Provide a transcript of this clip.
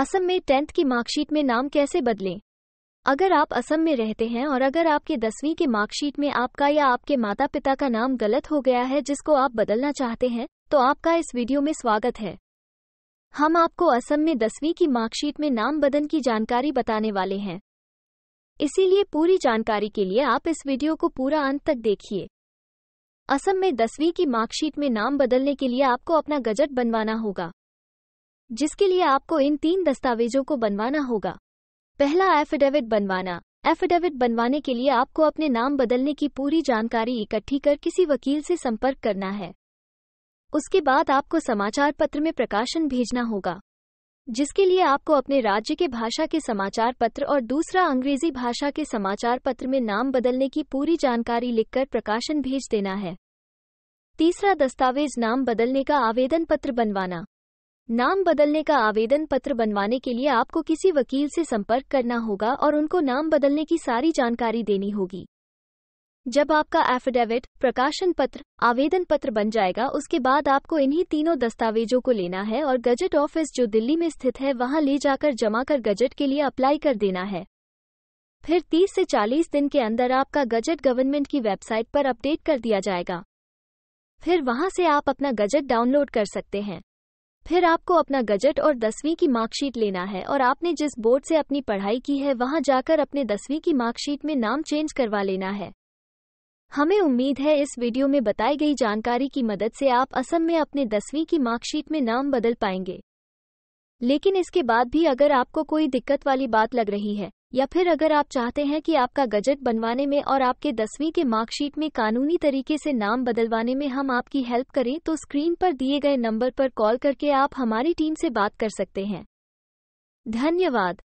असम में टेंथ की मार्कशीट में नाम कैसे बदलें अगर आप असम में रहते हैं और अगर आपके दसवीं के मार्कशीट में आपका या आपके माता पिता का नाम गलत हो गया है जिसको आप बदलना चाहते हैं तो आपका इस वीडियो में स्वागत है हम आपको असम में दसवीं की मार्कशीट में नाम बदन की जानकारी बताने वाले हैं इसीलिए पूरी जानकारी के लिए आप इस वीडियो को पूरा अंत तक देखिए असम में दसवीं की मार्कशीट में नाम बदलने के लिए आपको अपना गजट बनवाना होगा जिसके लिए आपको इन तीन दस्तावेजों को बनवाना होगा पहला एफिडेविट बनवाना एफिडेविट बनवाने के लिए आपको अपने नाम बदलने की पूरी जानकारी इकट्ठी कर किसी वकील से संपर्क करना है उसके बाद आपको समाचार पत्र में प्रकाशन भेजना होगा जिसके लिए आपको अपने राज्य के भाषा के समाचार पत्र और दूसरा अंग्रेजी भाषा के समाचार पत्र में नाम बदलने की पूरी जानकारी लिखकर प्रकाशन भेज देना है तीसरा दस्तावेज नाम बदलने का आवेदन पत्र बनवाना नाम बदलने का आवेदन पत्र बनवाने के लिए आपको किसी वकील से संपर्क करना होगा और उनको नाम बदलने की सारी जानकारी देनी होगी जब आपका एफिडेविट प्रकाशन पत्र आवेदन पत्र बन जाएगा उसके बाद आपको इन्हीं तीनों दस्तावेजों को लेना है और गजट ऑफिस जो दिल्ली में स्थित है वहां ले जाकर जमा कर गजट के लिए अप्लाई कर देना है फिर 30 से 40 दिन के अंदर आपका गजट गवर्नमेंट की वेबसाइट पर अपडेट कर दिया जाएगा फिर वहां से आप अपना गजट डाउनलोड कर सकते हैं फिर आपको अपना गजट और दसवीं की मार्कशीट लेना है और आपने जिस बोर्ड से अपनी पढ़ाई की है वहां जाकर अपने दसवीं की मार्कशीट में नाम चेंज करवा लेना है हमें उम्मीद है इस वीडियो में बताई गई जानकारी की मदद से आप असम में अपने दसवीं की मार्कशीट में नाम बदल पाएंगे लेकिन इसके बाद भी अगर आपको कोई दिक्कत वाली बात लग रही है या फिर अगर आप चाहते हैं कि आपका गजट बनवाने में और आपके दसवीं के मार्कशीट में कानूनी तरीके से नाम बदलवाने में हम आपकी हेल्प करें तो स्क्रीन पर दिए गए नंबर पर कॉल करके आप हमारी टीम से बात कर सकते हैं धन्यवाद